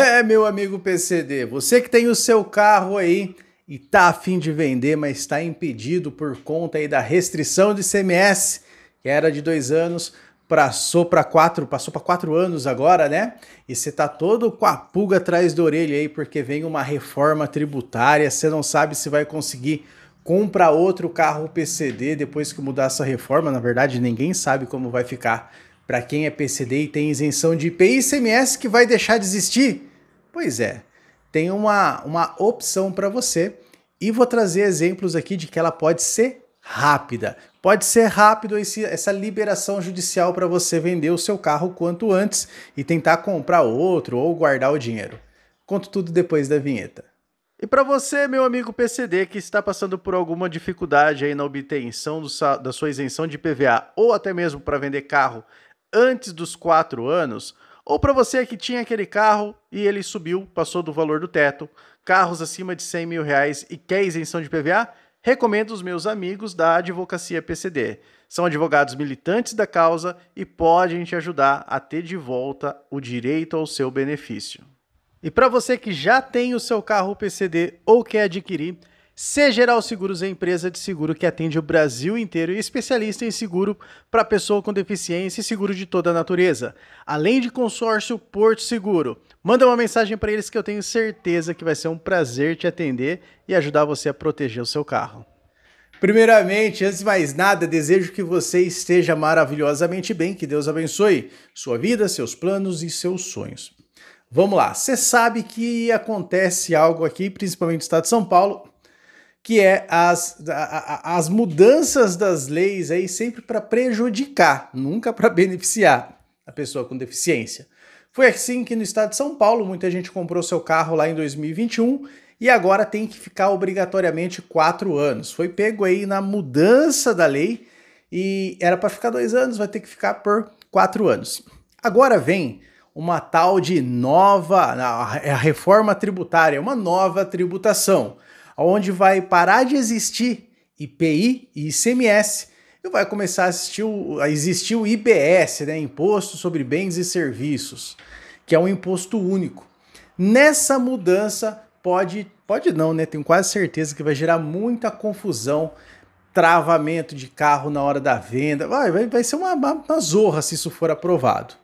É, meu amigo PCD, você que tem o seu carro aí e tá afim de vender, mas está impedido por conta aí da restrição de CMS, que era de dois anos, passou para quatro, passou para quatro anos agora, né? E você tá todo com a pulga atrás da orelha aí, porque vem uma reforma tributária, você não sabe se vai conseguir comprar outro carro PCD depois que mudar essa reforma. Na verdade, ninguém sabe como vai ficar para quem é PCD e tem isenção de IPI e ICMS que vai deixar de existir. Pois é, tem uma, uma opção para você e vou trazer exemplos aqui de que ela pode ser rápida. Pode ser rápido esse, essa liberação judicial para você vender o seu carro quanto antes e tentar comprar outro ou guardar o dinheiro. Conto tudo depois da vinheta. E para você, meu amigo PCD, que está passando por alguma dificuldade aí na obtenção da sua isenção de PVA ou até mesmo para vender carro antes dos quatro anos, ou para você que tinha aquele carro e ele subiu, passou do valor do teto, carros acima de 100 mil reais e quer isenção de PVA, recomendo os meus amigos da Advocacia PCD. São advogados militantes da causa e podem te ajudar a ter de volta o direito ao seu benefício. E para você que já tem o seu carro PCD ou quer adquirir, C Geral Seguros é empresa de seguro que atende o Brasil inteiro e é especialista em seguro para pessoa com deficiência e seguro de toda a natureza. Além de consórcio Porto Seguro. Manda uma mensagem para eles que eu tenho certeza que vai ser um prazer te atender e ajudar você a proteger o seu carro. Primeiramente, antes de mais nada, desejo que você esteja maravilhosamente bem, que Deus abençoe sua vida, seus planos e seus sonhos. Vamos lá, você sabe que acontece algo aqui, principalmente no estado de São Paulo, que é as, a, a, as mudanças das leis aí sempre para prejudicar, nunca para beneficiar a pessoa com deficiência. Foi assim que no estado de São Paulo muita gente comprou seu carro lá em 2021 e agora tem que ficar obrigatoriamente quatro anos. Foi pego aí na mudança da lei e era para ficar dois anos, vai ter que ficar por quatro anos. Agora vem uma tal de nova a reforma tributária, uma nova tributação onde vai parar de existir IPI e ICMS e vai começar a, existir o, a existir o IBS, né, Imposto sobre Bens e Serviços, que é um imposto único. Nessa mudança pode, pode não, né? Tenho quase certeza que vai gerar muita confusão, travamento de carro na hora da venda. Vai, vai, vai ser uma, uma zorra se isso for aprovado.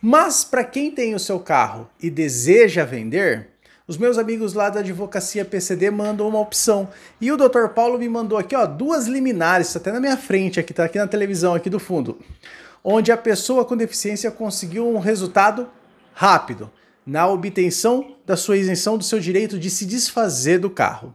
Mas para quem tem o seu carro e deseja vender, os meus amigos lá da advocacia PCD mandam uma opção. E o Dr. Paulo me mandou aqui, ó, duas liminares, tá até na minha frente aqui, tá aqui na televisão aqui do fundo, onde a pessoa com deficiência conseguiu um resultado rápido na obtenção da sua isenção do seu direito de se desfazer do carro.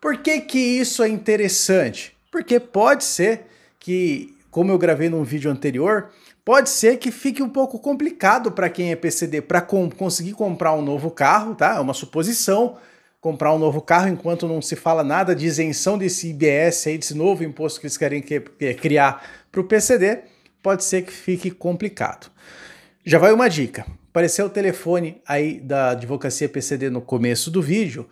Por que que isso é interessante? Porque pode ser que como eu gravei num vídeo anterior, pode ser que fique um pouco complicado para quem é PCD para com, conseguir comprar um novo carro, tá? É uma suposição comprar um novo carro enquanto não se fala nada de isenção desse IBS aí, desse novo imposto que eles querem que, que, criar para o PCD, pode ser que fique complicado. Já vai uma dica. Apareceu o telefone aí da advocacia PCD no começo do vídeo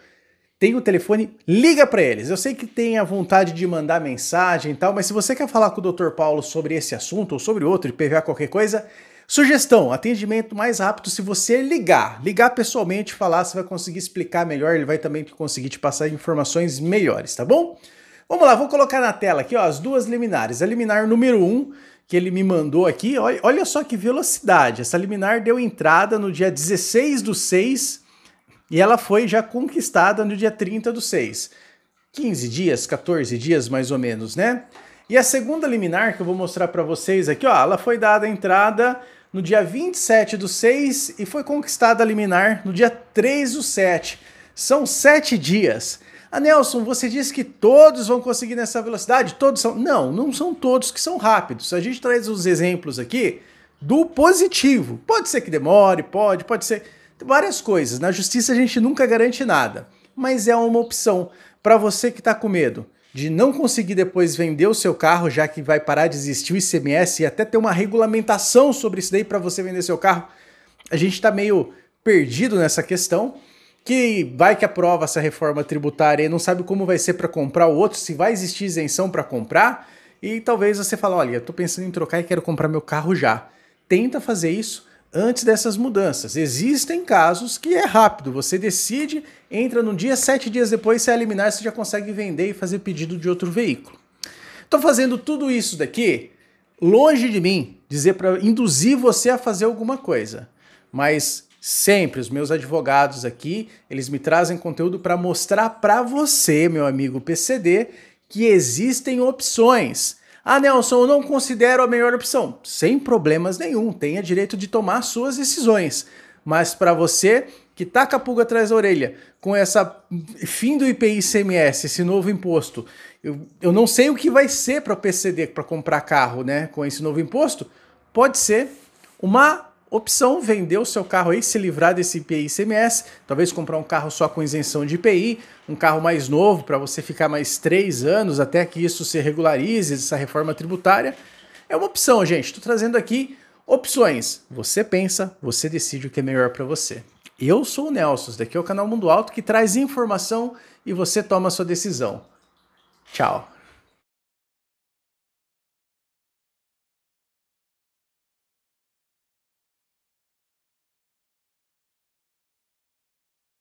tem o telefone, liga para eles. Eu sei que tem a vontade de mandar mensagem e tal, mas se você quer falar com o Dr. Paulo sobre esse assunto ou sobre outro, de PVA qualquer coisa, sugestão, atendimento mais rápido se você ligar. Ligar pessoalmente, falar, você vai conseguir explicar melhor, ele vai também conseguir te passar informações melhores, tá bom? Vamos lá, vou colocar na tela aqui ó, as duas liminares. A liminar número 1, um, que ele me mandou aqui, olha, olha só que velocidade. Essa liminar deu entrada no dia 16 do 6 e ela foi já conquistada no dia 30 do 6. 15 dias, 14 dias mais ou menos, né? E a segunda liminar que eu vou mostrar para vocês aqui, ó, ela foi dada a entrada no dia 27 do 6 e foi conquistada a liminar no dia 3 do 7. São 7 dias. Ah, Nelson, você disse que todos vão conseguir nessa velocidade? Todos são. Não, não são todos que são rápidos. A gente traz os exemplos aqui do positivo. Pode ser que demore, pode, pode ser várias coisas. Na justiça a gente nunca garante nada, mas é uma opção para você que está com medo de não conseguir depois vender o seu carro, já que vai parar de existir o ICMS e até ter uma regulamentação sobre isso daí para você vender seu carro. A gente está meio perdido nessa questão. Que vai que aprova essa reforma tributária e não sabe como vai ser para comprar o outro, se vai existir isenção para comprar. E talvez você fale: olha, eu estou pensando em trocar e quero comprar meu carro já. Tenta fazer isso antes dessas mudanças. Existem casos que é rápido, você decide, entra no dia, sete dias depois, se é eliminar, você já consegue vender e fazer pedido de outro veículo. Estou fazendo tudo isso daqui longe de mim dizer para induzir você a fazer alguma coisa, mas sempre os meus advogados aqui, eles me trazem conteúdo para mostrar para você, meu amigo PCD, que existem opções ah, Nelson, eu não considero a melhor opção. Sem problemas nenhum, tenha direito de tomar suas decisões. Mas para você que taca a pulga atrás da orelha com essa fim do IPI CMS, esse novo imposto, eu, eu não sei o que vai ser para o PCD para comprar carro, né? Com esse novo imposto, pode ser uma Opção vender o seu carro aí, se livrar desse IPI ICMS, talvez comprar um carro só com isenção de IPI, um carro mais novo para você ficar mais três anos até que isso se regularize, essa reforma tributária. É uma opção, gente. Estou trazendo aqui opções. Você pensa, você decide o que é melhor para você. Eu sou o Nelson, daqui é o canal Mundo Alto que traz informação e você toma a sua decisão. Tchau.